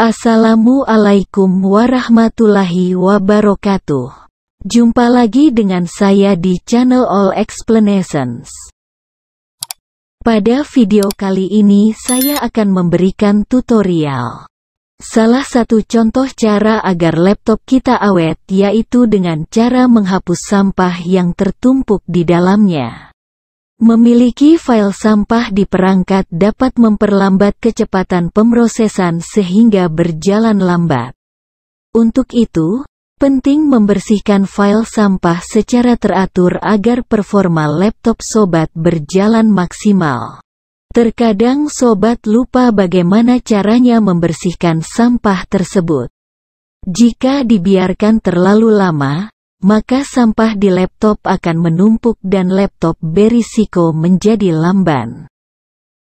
Assalamualaikum warahmatullahi wabarakatuh. Jumpa lagi dengan saya di channel All Explanations. Pada video kali ini saya akan memberikan tutorial. Salah satu contoh cara agar laptop kita awet yaitu dengan cara menghapus sampah yang tertumpuk di dalamnya. Memiliki file sampah di perangkat dapat memperlambat kecepatan pemrosesan sehingga berjalan lambat. Untuk itu, penting membersihkan file sampah secara teratur agar performa laptop sobat berjalan maksimal. Terkadang sobat lupa bagaimana caranya membersihkan sampah tersebut. Jika dibiarkan terlalu lama, maka sampah di laptop akan menumpuk dan laptop berisiko menjadi lamban.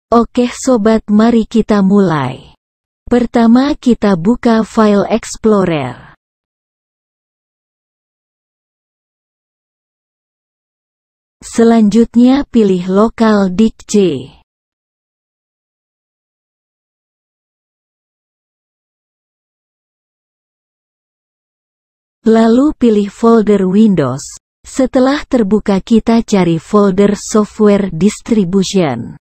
Oke sobat mari kita mulai. Pertama kita buka file Explorer. Selanjutnya pilih lokal dict. Lalu pilih folder Windows. Setelah terbuka kita cari folder software distribution.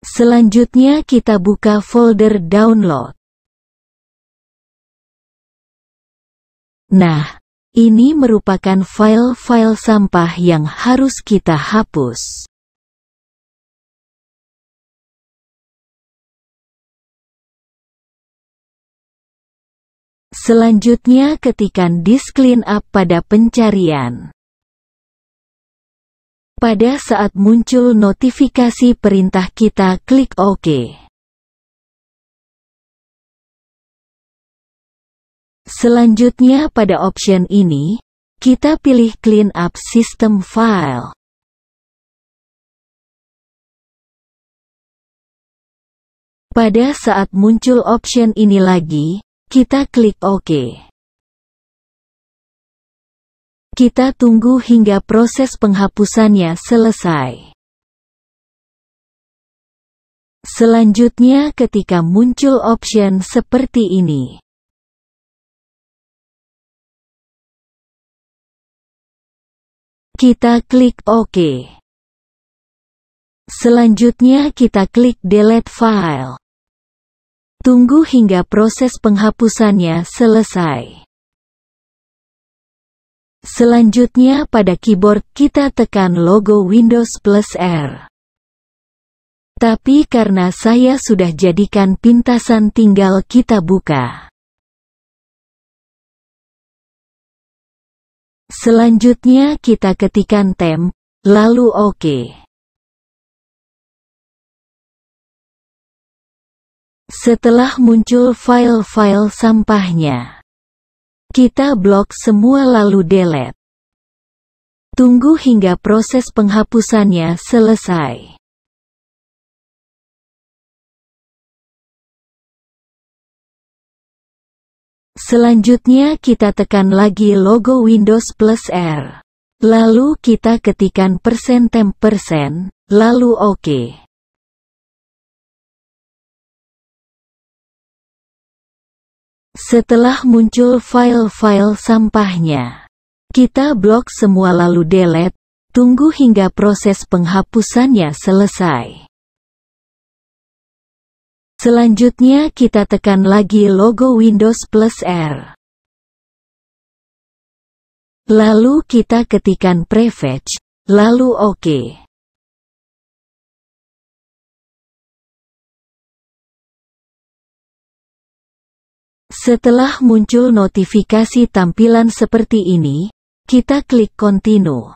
Selanjutnya kita buka folder download. Nah, ini merupakan file-file sampah yang harus kita hapus. Selanjutnya ketikan disk clean up pada pencarian. Pada saat muncul notifikasi perintah kita klik OK. Selanjutnya pada option ini, kita pilih Clean Up System File. Pada saat muncul option ini lagi, kita klik OK. Kita tunggu hingga proses penghapusannya selesai. Selanjutnya ketika muncul option seperti ini, Kita klik OK. Selanjutnya kita klik Delete File. Tunggu hingga proses penghapusannya selesai. Selanjutnya pada keyboard kita tekan logo Windows plus R. Tapi karena saya sudah jadikan pintasan tinggal kita buka. Selanjutnya kita ketikkan tem, lalu OK. Setelah muncul file-file sampahnya, kita blok semua lalu delete. Tunggu hingga proses penghapusannya selesai. Selanjutnya kita tekan lagi logo Windows plus R. Lalu kita ketikkan persen tem persen, lalu OK. Setelah muncul file-file sampahnya, kita blok semua lalu delete, tunggu hingga proses penghapusannya selesai. Selanjutnya kita tekan lagi logo Windows plus R. Lalu kita ketikan prefetch, lalu OK. Setelah muncul notifikasi tampilan seperti ini, kita klik continue.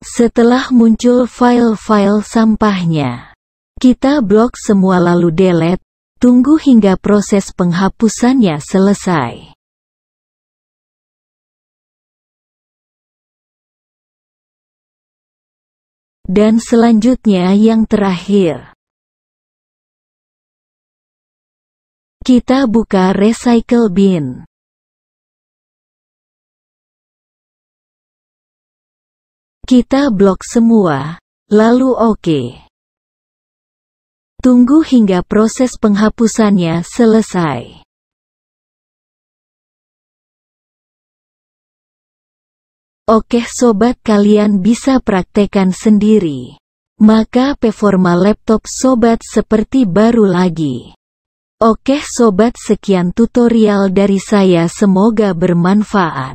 Setelah muncul file-file sampahnya, kita blok semua lalu delete, tunggu hingga proses penghapusannya selesai. Dan selanjutnya yang terakhir. Kita buka recycle bin. Kita blok semua, lalu oke. Okay. Tunggu hingga proses penghapusannya selesai. Oke sobat kalian bisa praktekan sendiri. Maka performa laptop sobat seperti baru lagi. Oke sobat sekian tutorial dari saya semoga bermanfaat.